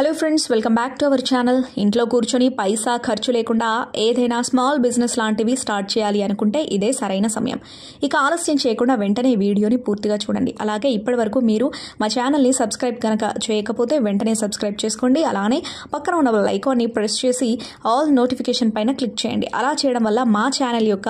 hello friends welcome back to our channel ఇంట్లో కూర్చొని పైసా ఖర్చు లేకుండా ఏదైనా స్మాల్ బిజినెస్ లాంటివి స్టార్ట్ చేయాలి అనుకుంటే ఇదే సరైన సమయం ఇక ఆలస్యం చేయకుండా వెంటనే వీడియోని పూర్తిగా చూడండి అలాగే ఇప్పటి వరకు మీరు మా ఛానల్ని సబ్స్క్రైబ్ కనుక చేయకపోతే వెంటనే సబ్స్క్రైబ్ చేసుకోండి అలానే పక్కన ఉన్న ఐకాన్ని ప్రెస్ చేసి ఆల్ నోటిఫికేషన్ పైన క్లిక్ చేయండి అలా చేయడం వల్ల మా ఛానల్ యొక్క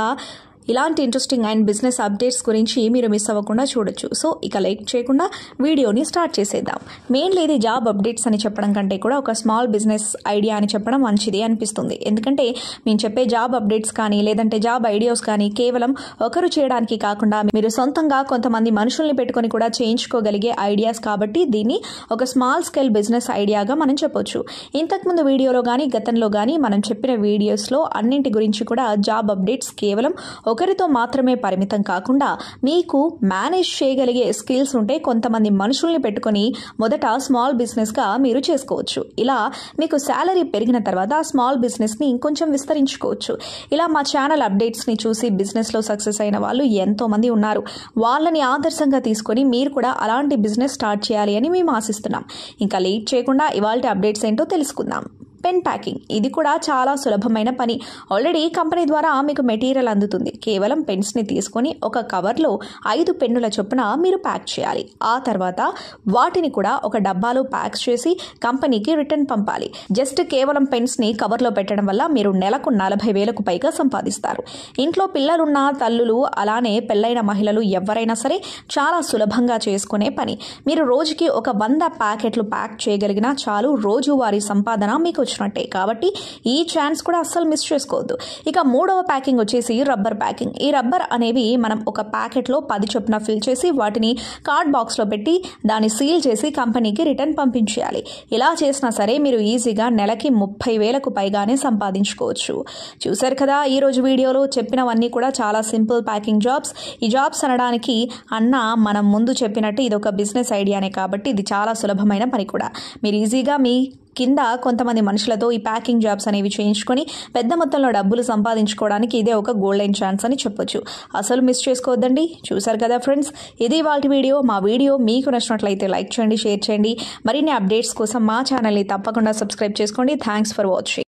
ఇలాంటి ఇంట్రెస్టింగ్ అండ్ బిజినెస్ అప్డేట్స్ గురించి మీరు మిస్ అవ్వకుండా చూడొచ్చు సో ఇక లైక్ చేయకుండా వీడియోని స్టార్ట్ చేసేద్దాం మెయిన్లీ ఇది జాబ్ అప్డేట్స్ అని చెప్పడం కంటే కూడా ఒక స్మాల్ బిజినెస్ ఐడియా అని చెప్పడం మంచిది అనిపిస్తుంది ఎందుకంటే మేము చెప్పే జాబ్ అప్డేట్స్ కానీ లేదంటే జాబ్ ఐడియాస్ కానీ కేవలం ఒకరు చేయడానికి కాకుండా మీరు సొంతంగా కొంతమంది మనుషుల్ని పెట్టుకొని కూడా చేయించుకోగలిగే ఐడియాస్ కాబట్టి దీన్ని ఒక స్మాల్ స్కేల్ బిజినెస్ ఐడియాగా మనం చెప్పొచ్చు ఇంతకుముందు వీడియోలో కానీ గతంలో కానీ మనం చెప్పిన వీడియోస్లో అన్నింటి గురించి కూడా జాబ్ అప్డేట్స్ కేవలం ఒకరితో మాత్రమే పరిమితం కాకుండా మీకు మేనేజ్ చేయగలిగే స్కిల్స్ ఉంటే కొంతమంది మనుషుల్ని పెట్టుకొని మొదట స్మాల్ బిజినెస్గా మీరు చేసుకోవచ్చు ఇలా మీకు శాలరీ పెరిగిన తర్వాత స్మాల్ బిజినెస్ని ఇంకొంచెం విస్తరించుకోవచ్చు ఇలా మా ఛానల్ అప్డేట్స్ని చూసి బిజినెస్లో సక్సెస్ అయిన వాళ్ళు ఎంతోమంది ఉన్నారు వాళ్ళని ఆదర్శంగా తీసుకొని మీరు కూడా అలాంటి బిజినెస్ స్టార్ట్ చేయాలి అని మేము ఆశిస్తున్నాం ఇంకా లేట్ చేయకుండా ఇవాళ అప్డేట్స్ ఏంటో తెలుసుకుందాం పెన్ ప్యాకింగ్ ఇది కూడా చాలా సులభమైన పని ఆల్రెడీ కంపెనీ ద్వారా మీకు మెటీరియల్ అందుతుంది కేవలం పెన్స్ని తీసుకొని ఒక కవర్లో ఐదు పెన్నుల చొప్పున మీరు ప్యాక్ చేయాలి ఆ తర్వాత వాటిని కూడా ఒక డబ్బాలో ప్యాక్ చేసి కంపెనీకి రిటర్న్ పంపాలి జస్ట్ కేవలం పెన్స్ని కవర్లో పెట్టడం వల్ల మీరు నెలకు నలభై వేలకు పైగా సంపాదిస్తారు ఇంట్లో పిల్లలున్న తల్లులు అలానే పెళ్ళైన మహిళలు ఎవరైనా సరే చాలా సులభంగా చేసుకునే పని మీరు రోజుకి ఒక వంద ప్యాకెట్లు ప్యాక్ చేయగలిగినా చాలు రోజువారీ సంపాదన మీకు వచ్చినట్టే కాబట్టి ఈ ఛాన్స్ కూడా అస్సలు మిస్ చేసుకోవద్దు ఇక మూడవ ప్యాకింగ్ వచ్చేసి రబ్బర్ ప్యాకింగ్ ఈ రబ్బర్ అనేవి మనం ఒక ప్యాకెట్లో పది చొప్పున ఫిల్ చేసి వాటిని కార్డ్ బాక్స్లో పెట్టి దాన్ని సీల్ చేసి కంపెనీకి రిటర్న్ పంపించేయాలి ఇలా చేసినా సరే మీరు ఈజీగా నెలకి ముప్పై వేలకు పైగానే సంపాదించుకోవచ్చు చూసారు కదా ఈరోజు వీడియోలో చెప్పినవన్నీ కూడా చాలా సింపుల్ ప్యాకింగ్ జాబ్స్ ఈ జాబ్స్ అనడానికి అన్న మనం ముందు చెప్పినట్టు ఇది ఒక బిజినెస్ ఐడియానే కాబట్టి ఇది చాలా సులభమైన పని కూడా మీరు ఈజీగా మీ కింద కొంతమంది మనుషులతో ఈ ప్యాకింగ్ జాబ్స్ అనేవి చేయించుకొని పెద్ద మొత్తంలో డబ్బులు సంపాదించుకోవడానికి ఇదే ఒక గోల్డెన్ ఛాన్స్ అని చెప్పొచ్చు అసలు మిస్ చేసుకోవద్దండి చూసారు కదా ఫ్రెండ్స్ ఇది వాళ్ళ వీడియో మా వీడియో మీకు నచ్చినట్లయితే లైక్ చేయండి షేర్ చేయండి మరిన్ని అప్డేట్స్ కోసం మా ఛానల్ని తప్పకుండా సబ్స్క్రైబ్ చేసుకోండి థ్యాంక్స్ ఫర్ వాచింగ్